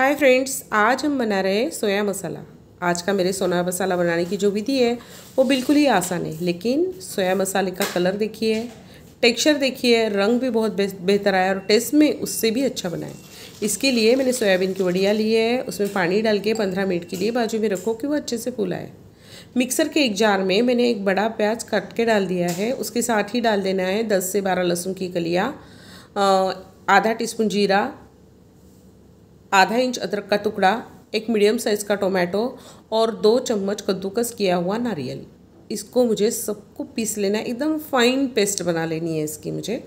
hi friends आज हम बना रहे हैं सोया मसाला आज का मेरे सोना मसाला बनाने की जो विधि है वो बिल्कुल ही आसान है लेकिन सोया मसाले का कलर देखिए टेक्सचर देखिए रंग भी बहुत बेहतर आया और टेस्ट में उससे भी अच्छा बनाए इसके लिए मैंने सोयाबीन की वड़िया ली है उसमें पानी डाल के पंद्रह मिनट के लिए बाजू में रखो कि वो अच्छे से फूलाए मिक्सर के एक जार में मैंने एक बड़ा प्याज कट के डाल दिया है उसके साथ ही डाल देना है दस से बारह लहसुन की कलिया आधा टीस्पून जीरा आधा इंच अदरक का टुकड़ा एक मीडियम साइज़ का टोमेटो और दो चम्मच कद्दूकस किया हुआ नारियल इसको मुझे सबको पीस लेना है एकदम फाइन पेस्ट बना लेनी है इसकी मुझे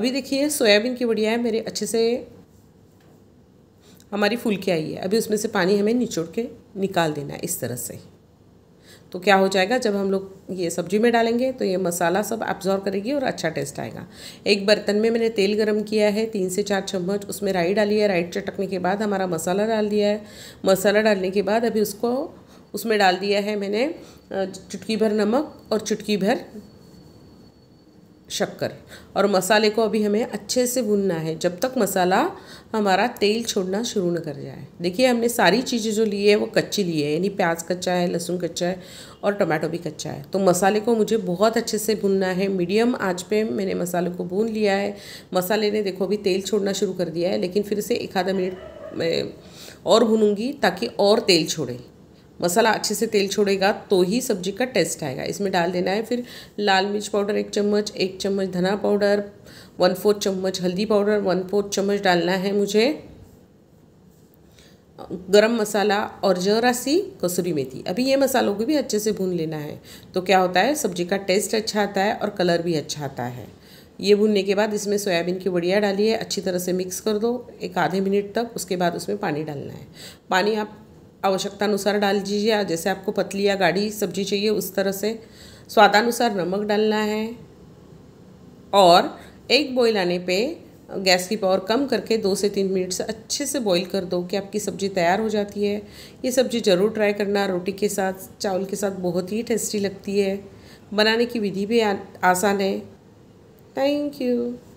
अभी देखिए सोयाबीन की बढ़िया है मेरे अच्छे से हमारी फुल के आई है अभी उसमें से पानी हमें निचोड़ के निकाल देना है इस तरह से तो क्या हो जाएगा जब हम लोग ये सब्जी में डालेंगे तो ये मसाला सब एब्जॉर्व करेगी और अच्छा टेस्ट आएगा एक बर्तन में मैंने तेल गरम किया है तीन से चार चम्मच उसमें राई डाली है राई चटकने के बाद हमारा मसाला डाल दिया है मसाला डालने के बाद अभी उसको उसमें डाल दिया है मैंने चुटकी भर नमक और चुटकी भर शक्कर और मसाले को अभी हमें अच्छे से भूनना है जब तक मसाला हमारा तेल छोड़ना शुरू न कर जाए देखिए हमने सारी चीज़ें जो ली है वो कच्ची ली है यानी प्याज कच्चा है लहसुन कच्चा है और टमाटो भी कच्चा है तो मसाले को मुझे बहुत अच्छे से भूनना है मीडियम आँच पे मैंने मसाले को भून लिया है मसाले ने देखो अभी तेल छोड़ना शुरू कर दिया है लेकिन फिर से एक आधा मिनट मैं और भूनूँगी ताकि और तेल छोड़े मसाला अच्छे से तेल छोड़ेगा तो ही सब्जी का टेस्ट आएगा इसमें डाल देना है फिर लाल मिर्च पाउडर एक चम्मच एक चम्मच धना पाउडर वन फोर्थ चम्मच हल्दी पाउडर वन फोर्थ चम्मच डालना है मुझे गरम मसाला और जरा सी कसूरी मेथी अभी ये मसालों को भी अच्छे से भून लेना है तो क्या होता है सब्जी का टेस्ट अच्छा आता है और कलर भी अच्छा आता है ये भूनने के बाद इसमें सोयाबीन की बढ़िया डालिए अच्छी तरह से मिक्स कर दो एक आधे मिनट तक उसके बाद उसमें पानी डालना है पानी आप आवश्यकता अनुसार डाल दीजिए या जैसे आपको पतली या गाढ़ी सब्जी चाहिए उस तरह से स्वादानुसार नमक डालना है और एक बॉईल आने पे गैस की पावर कम करके दो से तीन मिनट से अच्छे से बॉईल कर दो कि आपकी सब्ज़ी तैयार हो जाती है ये सब्ज़ी ज़रूर ट्राई करना रोटी के साथ चावल के साथ बहुत ही टेस्टी लगती है बनाने की विधि भी आसान है थैंक यू